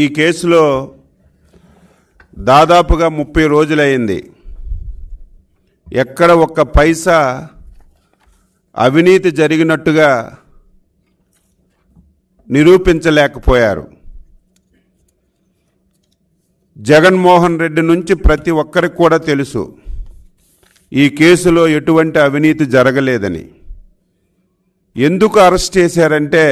ఈ కేసులో దాదాపుగా ముప్పై రోజులైంది ఎక్కడ ఒక్క పైసా అవినీతి జరిగినట్టుగా నిరూపించలేకపోయారు జగన్మోహన్ రెడ్డి నుంచి ప్రతి ఒక్కరికి కూడా తెలుసు ఈ కేసులో ఎటువంటి అవినీతి జరగలేదని ఎందుకు అరెస్ట్ చేశారంటే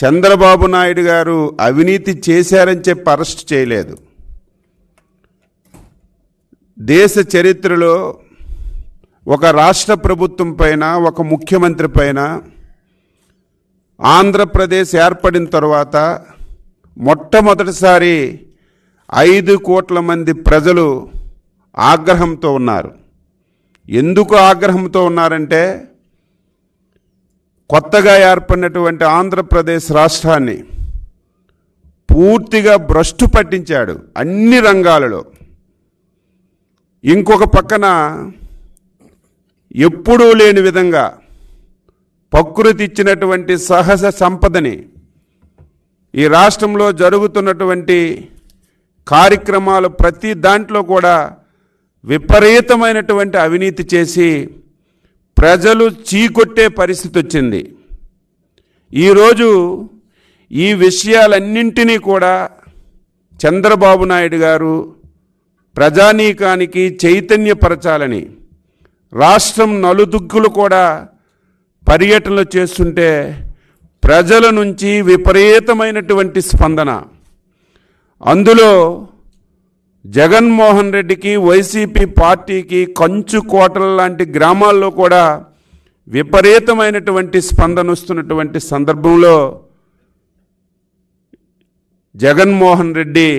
చంద్రబాబు నాయుడు గారు అవినీతి చేశారని చెప్పి అరెస్ట్ చేయలేదు దేశ చరిత్రలో ఒక రాష్ట్ర ప్రభుత్వం పైన ఒక ముఖ్యమంత్రి పైన ఆంధ్రప్రదేశ్ ఏర్పడిన తర్వాత మొట్టమొదటిసారి ఐదు కోట్ల మంది ప్రజలు ఆగ్రహంతో ఉన్నారు ఎందుకు ఆగ్రహంతో ఉన్నారంటే కొత్తగా ఏర్పడినటువంటి ఆంధ్రప్రదేశ్ రాష్ట్రాన్ని పూర్తిగా భ్రష్టు పట్టించాడు అన్ని రంగాలలో ఇంకొక పక్కన ఎప్పుడూ లేని విధంగా ప్రకృతి ఇచ్చినటువంటి సహజ సంపదని ఈ రాష్ట్రంలో జరుగుతున్నటువంటి కార్యక్రమాలు ప్రతి దాంట్లో కూడా విపరీతమైనటువంటి అవినీతి చేసి ప్రజలు చీకొట్టే పరిస్థితి వచ్చింది ఈరోజు ఈ విషయాలన్నింటినీ కూడా చంద్రబాబు నాయుడు గారు ప్రజానీకానికి చైతన్యపరచాలని రాష్ట్రం నలుదుగ్గులు కూడా పర్యటనలు చేస్తుంటే ప్రజల నుంచి విపరీతమైనటువంటి స్పందన అందులో జగన్మోహన్ రెడ్డికి వైసీపీ పార్టీకి కంచు కోటల లాంటి గ్రామాల్లో కూడా విపరీతమైనటువంటి స్పందన వస్తున్నటువంటి సందర్భంలో జగన్మోహన్ రెడ్డి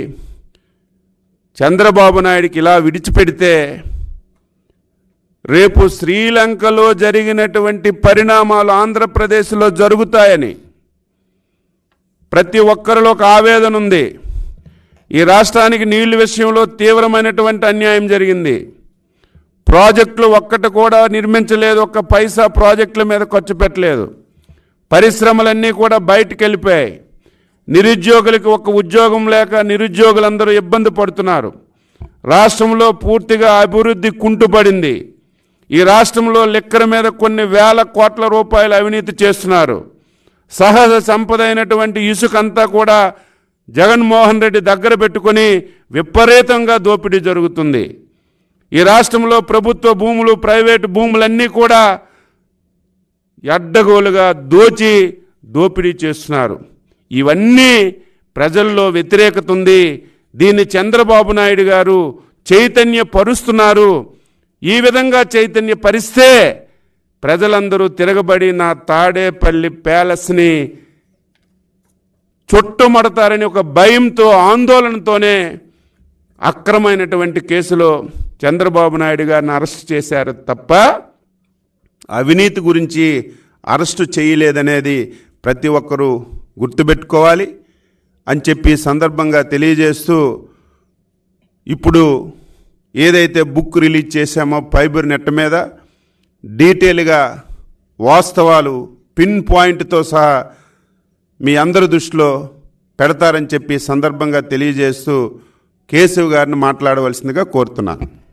చంద్రబాబు నాయుడికి ఇలా విడిచిపెడితే రేపు శ్రీలంకలో జరిగినటువంటి పరిణామాలు ఆంధ్రప్రదేశ్లో జరుగుతాయని ప్రతి ఒక్కరిలో ఒక ఆవేదన ఉంది ఈ రాష్ట్రానికి నీళ్ళు విషయంలో తీవ్రమైనటువంటి అన్యాయం జరిగింది ప్రాజెక్టులు ఒక్కటి కూడా నిర్మించలేదు ఒక్క పైసా ప్రాజెక్టుల మీద ఖర్చు పెట్టలేదు పరిశ్రమలన్నీ కూడా బయటకు వెళ్ళిపోయాయి నిరుద్యోగులకి ఒక ఉద్యోగం లేక నిరుద్యోగులందరూ ఇబ్బంది పడుతున్నారు రాష్ట్రంలో పూర్తిగా అభివృద్ధి కుంటుపడింది ఈ రాష్ట్రంలో లెక్కల మీద కొన్ని వేల కోట్ల రూపాయలు అవినీతి చేస్తున్నారు సహజ సంపద అయినటువంటి ఇసుకంతా కూడా జగన్మోహన్ రెడ్డి దగ్గర పెట్టుకొని విపరీతంగా దోపిడీ జరుగుతుంది ఈ రాష్ట్రంలో ప్రభుత్వ భూములు ప్రైవేటు భూములన్నీ కూడా అడ్డగోలుగా దోచి దోపిడీ చేస్తున్నారు ఇవన్నీ ప్రజల్లో వ్యతిరేకత ఉంది దీన్ని చంద్రబాబు నాయుడు గారు చైతన్య పరుస్తున్నారు ఈ విధంగా చైతన్య పరిస్తే ప్రజలందరూ తిరగబడి నా తాడేపల్లి ప్యాలెస్ని చుట్టుమడతారని ఒక భయంతో ఆందోళనతోనే అక్రమైనటువంటి కేసులో చంద్రబాబు నాయుడు గారిని అరెస్ట్ చేశారు తప్ప అవినీతి గురించి అరెస్టు చేయలేదనేది ప్రతి ఒక్కరూ గుర్తుపెట్టుకోవాలి అని చెప్పి సందర్భంగా తెలియజేస్తూ ఇప్పుడు ఏదైతే బుక్ రిలీజ్ చేశామో ఫైబర్ నెట్ మీద డీటెయిల్గా వాస్తవాలు పిన్ పాయింట్తో సహా మీ అందరి దృష్టిలో పెడతారని చెప్పి సందర్భంగా తెలియజేస్తూ కేశవ్ గారిని మాట్లాడవలసిందిగా కోరుతున్నాను